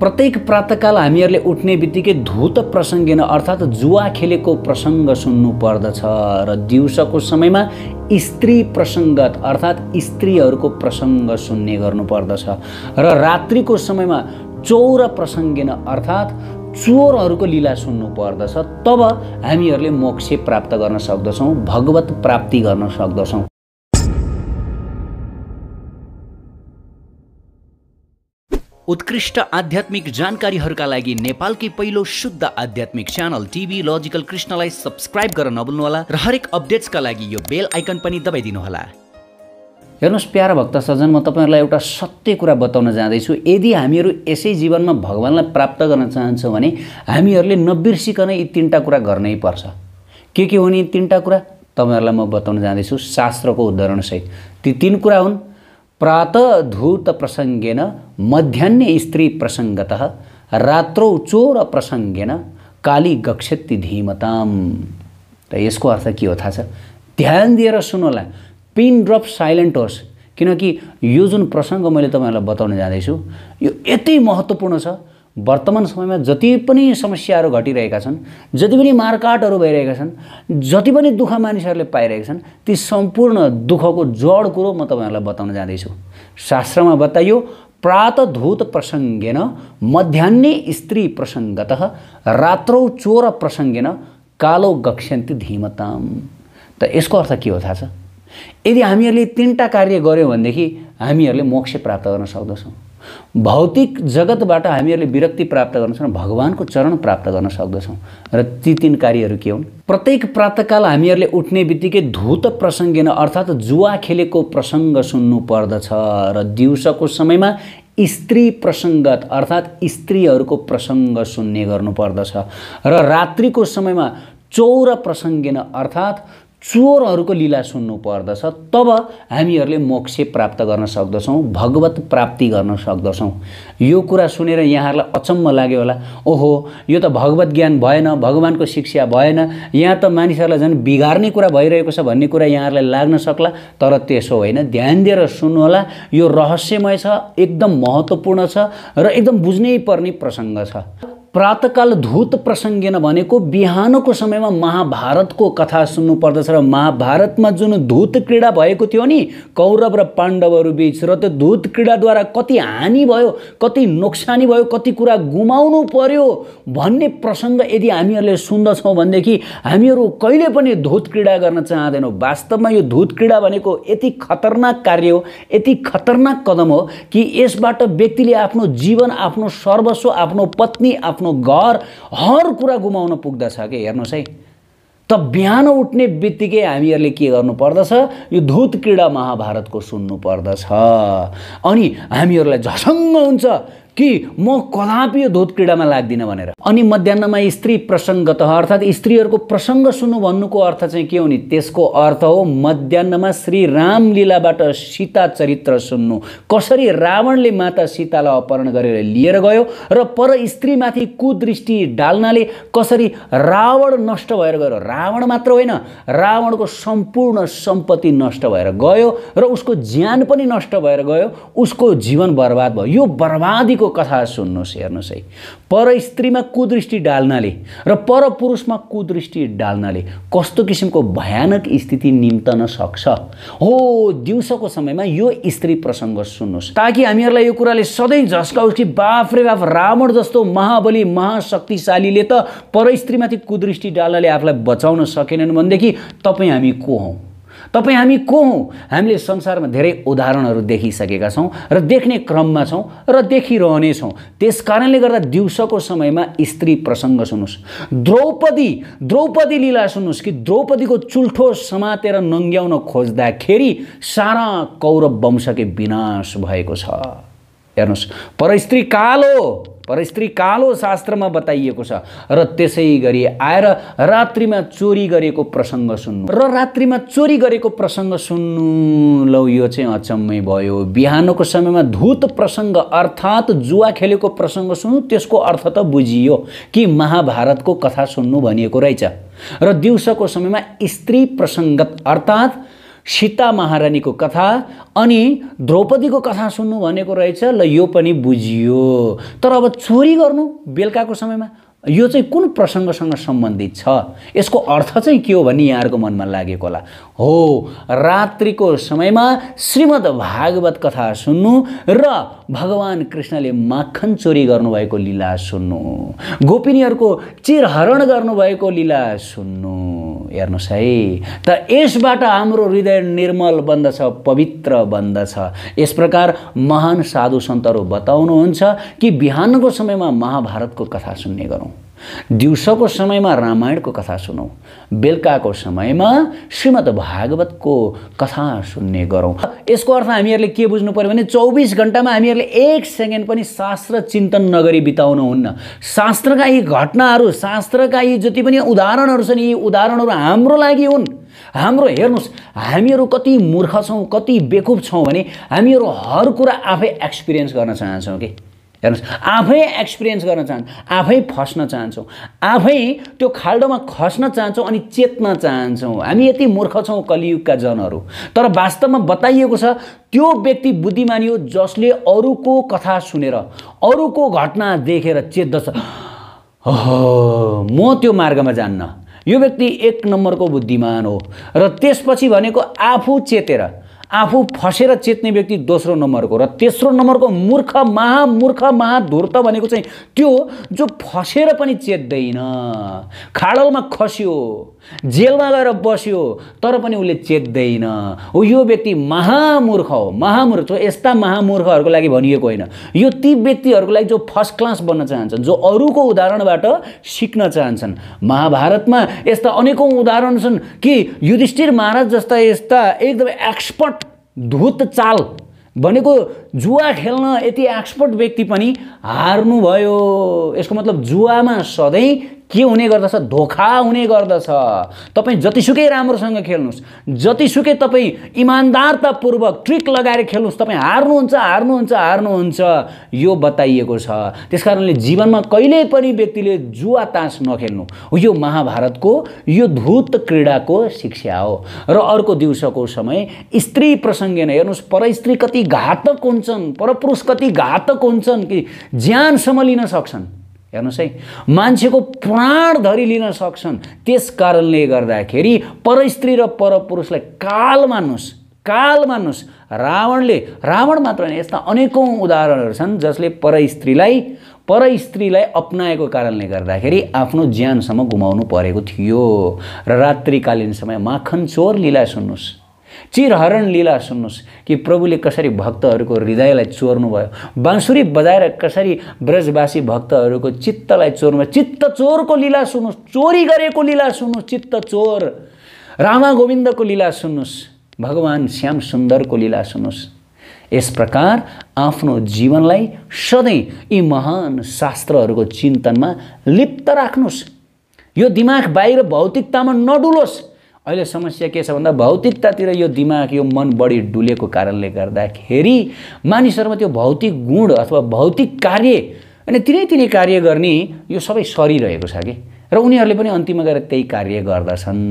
प्रत्येक प्रातकाल हामीहरूले उठ्ने बित्तिकै धुत प्रसङ्गेन अर्थात् जुवा खेलेको प्रसङ्ग सुन्नु पर्दछ र दिउँसोको समयमा स्त्री प्रसङ्गत अर्थात् स्त्रीहरूको प्रसङ्ग सुन्ने गर्नुपर्दछ र रात्रिको समयमा चौर प्रसङ्गेन अर्थात् चोरहरूको लीला सुन्नु पर्दछ तब हामीहरूले मोक्ष प्राप्त गर्न सक्दछौँ भगवत प्राप्ति गर्न सक्दछौँ उत्कृष्ट आध्यात्मिक जानकारीहरूका लागि नेपालकै पहिलो शुद्ध आध्यात्मिक च्यानल टिभी लजिकल कृष्णलाई सब्सक्राइब गर्न नभुल्नुहोला र हरेक अपडेट्सका लागि यो बेल आइकन पनि दबाइदिनुहोला हेर्नुहोस् प्यारा भक्त सजन म तपाईँहरूलाई एउटा सत्य कुरा बताउन जाँदैछु यदि हामीहरू यसै जीवनमा भगवान्लाई प्राप्त गर्न चाहन्छौँ भने हामीहरूले नबिर्सिकन यी तिनवटा कुरा गर्नै पर्छ के के हुने तिनवटा कुरा तपाईँहरूलाई म बताउन जाँदैछु शास्त्रको उदाहरणसहित ती तिन कुरा हुन् प्रात धूत प्रसङ्गेन मध्याह्ने स्त्री प्रसङ्गतः रात्रौ चोर प्रसङ्गेन काली गक्षति धीमताम र यसको अर्थ के हो थाहा छ ध्यान दिएर सुन्नुहोला पिन ड्रप साइलेन्ट होस् किनकि यो जुन प्रसङ्ग मैले तपाईँहरूलाई बताउन जाँदैछु यो यति महत्त्वपूर्ण छ वर्तमान समयमा जति पनि समस्याहरू घटिरहेका छन् जति पनि मारकाटहरू भइरहेका छन् जति पनि दुःख मानिसहरूले पाइरहेका छन् ती सम्पूर्ण दुःखको जड कुरो म तपाईँहरूलाई बताउन जाँदैछु शास्त्रमा बताइयो धूत प्रसङ्गेन मध्याह्ने स्त्री प्रसङ्गत रात्रौ चोर प्रसङ्गेन कालो गक्षन्ती धीमताम त यसको अर्थ के हो थाहा छ यदि हामीहरूले तिनवटा कार्य गऱ्यौँ भनेदेखि हामीहरूले मोक्ष प्राप्त गर्न सक्दछौँ भौतिक जगतबाट हामीहरूले विरक्ति प्राप्त गर्न सक्छौँ भगवान्को चरण प्राप्त गर्न सक्दछौँ र ती तिन कार्यहरू के हुन् प्रत्येक प्रातकाल हामीहरूले उठ्ने बित्तिकै धुत प्रसङ्गेन अर्थात् जुवा खेलेको प्रसङ्ग सुन्नु पर्दछ र दिउँसोको समयमा स्त्री प्रसङ्गत अर्थात् स्त्रीहरूको प्रसङ्ग सुन्ने गर्नुपर्दछ र रात्रिको समयमा चौर प्रसङ्गेन अर्थात् चोरहरूको लीला सुन्नु पर्दछ तब हामीहरूले मोक्ष प्राप्त गर्न सक्दछौँ भगवत प्राप्ति गर्न सक्दछौँ यो कुरा सुनेर यहाँहरूलाई अचम्म लाग्यो होला ओहो यो त भगवत ज्ञान भएन भगवान्को शिक्षा भएन यहाँ त मानिसहरूलाई झन् बिगार्ने कुरा भइरहेको छ भन्ने कुरा यहाँहरूलाई लाग्न सक्ला तर त्यसो होइन ध्यान दिएर सुन्नुहोला यो रहस्यमय छ एकदम महत्त्वपूर्ण छ र एकदम बुझ्नै पर्ने प्रसङ्ग छ प्रातकाल धूत प्रसङ्गेन भनेको बिहानको समयमा महाभारतको कथा सुन्नु पर्दछ र महाभारतमा जुन धूत क्रीडा भएको थियो नि कौरव र पाण्डवहरू बिच र त्यो धुत क्रीडाद्वारा कति हानि भयो कति नोक्सानी भयो कति कुरा गुमाउनु पर्यो भन्ने प्रसङ्ग यदि हामीहरूले सुन्दछौँ भनेदेखि हामीहरू कहिले पनि धूत क्रीडा गर्न चाहँदैनौँ वास्तवमा यो धूत क्रीडा भनेको यति खतरनाक कार्य हो यति खतरनाक कदम हो कि यसबाट व्यक्तिले आफ्नो जीवन आफ्नो सर्वस्व आफ्नो पत्नी आफ्नो आफ्नो घर हर कुरा गुमाउन पुग्दछ कि हेर्नुहोस् है त बिहान उठ्ने बित्तिकै हामीहरूले के गर्नु पर्दछ यो धुत क्रीडा महाभारतको सुन्नु पर्दछ अनि हामीहरूलाई झसङ्ग हुन्छ कि म कदापि यो धोत क्रीडामा लाग्दिनँ भनेर अनि मध्याहमा स्त्री प्रसङ्गत अर्थात् स्त्रीहरूको प्रसङ्ग सुन्नु भन्नुको अर्थ चाहिँ के हो नि त्यसको अर्थ हो मध्याहमा श्री रामलीलाबाट सीता चरित्र सुन्नु कसरी रावणले माता सीतालाई अपहरण गरेर लिएर गयो र पर स्त्रीमाथि कुदृष्टि डाल्नाले कसरी रावण नष्ट भएर गयो रावण मात्र होइन रावणको सम्पूर्ण सम्पत्ति नष्ट भएर गयो र उसको ज्यान पनि नष्ट भएर गयो उसको जीवन बर्बाद भयो यो बर्बादीको स्त्रीको कथा सुन्नुहोस् हेर्नुहोस् है पर स्त्रीमा कुदृष्टि डाल्नाले र पर पुरुषमा कुदृष्टि डाल्नाले कस्तो किसिमको भयानक स्थिति निम्तन सक्छ हो दिउँसोको समयमा यो स्त्री प्रसङ्ग सुन्नुहोस् ताकि हामीहरूलाई यो कुराले सधैँ झस्काउ कि बाफ रे बाफ रावण जस्तो महाबली महाशक्तिशालीले त पर स्त्रीमाथि कुदृष्टि डाल्नाले आफूलाई बचाउन सकेनन् भनेदेखि तपाईँ हामी को हौँ तपाईँ हामी को हौँ हामीले संसारमा धेरै उदाहरणहरू देखिसकेका छौँ र देख्ने क्रममा छौँ र देखिरहनेछौँ त्यस कारणले गर्दा दिउँसोको समयमा स्त्री प्रसङ्ग सुन्नुहोस् द्रौपदी द्रौपदी लीला सुन्नुहोस् कि द्रौपदीको चुल्ठो समातेर नङ्ग्याउन खोज्दाखेरि सारा कौरव वंशकै विनाश भएको छ हेर्नुहोस् परस्त्री कालो पर स्त्री कालो शास्त्रमा बताइएको छ र त्यसै गरी आएर रात्रिमा चोरी गरेको प्रसङ्ग सुन्नु र रात्रिमा चोरी गरेको प्रसङ्ग सुन्नु लौ यो चाहिँ अचम्मै भयो बिहानको समयमा धुत प्रसङ्ग अर्थात् जुवा खेलेको प्रसङ्ग सुन्नु त्यसको अर्थ त बुझियो कि महाभारतको कथा सुन्नु भनिएको रहेछ र दिउँसोको समयमा स्त्री प्रसङ्गत अर्थात् सीता महारानीको कथा अनि द्रौपदीको कथा सुन्नु भनेको रहेछ ल यो पनि बुझियो तर अब चोरी गर्नु बेलुकाको समयमा यो चाहिँ कुन प्रसङ्गसँग सम्बन्धित छ यसको अर्थ चाहिँ के हो भन्ने यहाँहरूको मनमा लागेको होला हो रात्रिको समयमा श्रीमद् भागवत कथा सुन्नु र भगवान् कृष्णले माखन चोरी गर्नुभएको लीला सुन्नु गोपिनीहरूको चिरहरण गर्नुभएको लीला सुन्नु हेर्नुहोस् है त यसबाट हाम्रो हृदय निर्मल बन्दछ पवित्र बन्दछ यस प्रकार महान साधु सन्तहरू बताउनुहुन्छ कि बिहानको समयमा महाभारतको कथा सुन्ने गरौँ दिउँसोको समयमा रामायणको कथा सुनौँ बेलुकाको समयमा श्रीमद् भागवतको कथा सुन्ने गरौँ यसको अर्थ हामीहरूले के बुझ्नु पऱ्यो भने चौबिस घन्टामा हामीहरूले एक सेकेन्ड पनि शास्त्र चिन्तन नगरी बिताउनु हुन्न शास्त्रका यी घटनाहरू शास्त्रका यी जति पनि उदाहरणहरू छन् यी उदाहरणहरू हाम्रो लागि हुन् हाम्रो हेर्नुहोस् हामीहरू कति मूर्ख छौँ कति बेकुफ छौँ भने हामीहरू हर कुरा आफै एक्सपिरियन्स गर्न चाहन्छौँ कि हेर्नुहोस् आफै एक्सपिरियन्स गर्न चाहन्छ आफै फस्न चाहन्छौँ आफै त्यो खाल्डोमा खस्न चाहन्छौँ अनि चेत्न चाहन्छौँ हामी यति मूर्ख छौँ कलियुगका जनहरू तर वास्तवमा बताइएको छ त्यो व्यक्ति बुद्धिमानी हो जसले अरूको कथा सुनेर अरूको घटना देखेर चेत्दछ म त्यो मार्गमा जान्न यो व्यक्ति एक नम्बरको बुद्धिमान हो र त्यसपछि भनेको आफू चेतेर आफू फसेर चेत्ने व्यक्ति दोस्रो नम्बरको र तेस्रो नम्बरको मूर्ख महामूर्ख महाधुर्त भनेको चाहिँ त्यो जो फसेर पनि चेत्दैन खाडलमा खस्यो जेलमा गएर बस्यो तर पनि उसले चेत्दैन हो यो व्यक्ति महामूर्ख हो महामूर्ख हो यस्ता महामूर्खहरूको लागि भनिएको होइन यो ती व्यक्तिहरूको लागि जो फर्स्ट क्लास बन्न चाहन्छन् जो अरूको उदाहरणबाट सिक्न चाहन्छन् महाभारतमा यस्ता अनेकौँ उदाहरण छन् कि युधिष्ठिर महाराज जस्ता यस्ता एकदमै एक्सपर्ट धुत चाल भनेको जुवा खेल्न यति एक्सपर्ट व्यक्ति पनि हार्नुभयो यसको मतलब जुवामा सधैँ के हुने गर्दछ धोका हुने गर्दछ तपाईँ जतिसुकै राम्रोसँग खेल्नुहोस् जतिसुकै तपाईँ इमान्दारतापूर्वक ट्रिक लगाएर खेल्नुहोस् तपाईँ हार्नुहुन्छ हार्नुहुन्छ हार्नुहुन्छ यो बताइएको छ त्यस कारणले जीवनमा कहिले पनि व्यक्तिले जुवा तास नखेल्नु यो महाभारतको यो धुत क्रीडाको शिक्षा हो र अर्को दिउँसोको समय स्त्री प्रसङ्ग हेर्नुहोस् परस्त्री कति घातक हुन्छन् परपुरुष कति घातक हुन्छन् कि ज्यानसम्म लिन सक्छन् हेर्नुहोस् है मान्छेको प्राणधरि लिन सक्छन् त्यस कारणले गर्दाखेरि परस्त्री र परपुरुषलाई काल मान्नुहोस् काल मान्नुहोस् रावणले रावण मात्र होइन यस्ता अनेकौँ उदाहरणहरू छन् जसले परस्त्रीलाई परस्त्रीलाई अप्नाएको कारणले गर्दाखेरि आफ्नो ज्यानसम्म गुमाउनु परेको थियो र रात्रिकालीन समय माखन चोर लिला सुन्नुहोस् चिरहरण लीला सुन्नुहोस् कि प्रभुले कसरी भक्तहरूको हृदयलाई चोर्नु भयो बाँसुरी बजाएर कसरी ब्रजवासी भक्तहरूको चित्तलाई चोर्नुभयो चित्त चोरको लीला सुन्नुहोस् चोरी गरेको लीला सुन्नुहोस् चित्त चोर रामा गोविन्दको लीला सुन्नुहोस् भगवान् श्याम सुन्दरको लीला सुन्नुहोस् यस प्रकार आफ्नो जीवनलाई सधैँ यी महान शास्त्रहरूको चिन्तनमा लिप्त राख्नुहोस् यो दिमाग बाहिर भौतिकतामा नडुलोस् अहिले समस्या के छ भन्दा भौतिकतातिर यो दिमाग यो मन बढी डुलेको कारणले गर्दाखेरि मानिसहरूमा त्यो भौतिक गुण अथवा भौतिक कार्य अनि तिनै तिनै कार्य गर्ने यो सबै सरिरहेको छ कि र उनीहरूले पनि अन्तिममा गएर त्यही कार्य गर्दछन्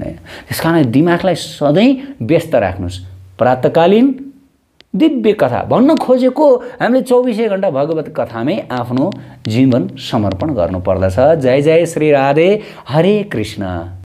त्यस कारण दिमागलाई सधैँ व्यस्त राख्नुहोस् प्रातकालीन दिव्य कथा भन्न खोजेको हामीले चौबिसै घन्टा भगवत कथामै आफ्नो जीवन समर्पण गर्नुपर्दछ जय जय श्री राधे हरे कृष्ण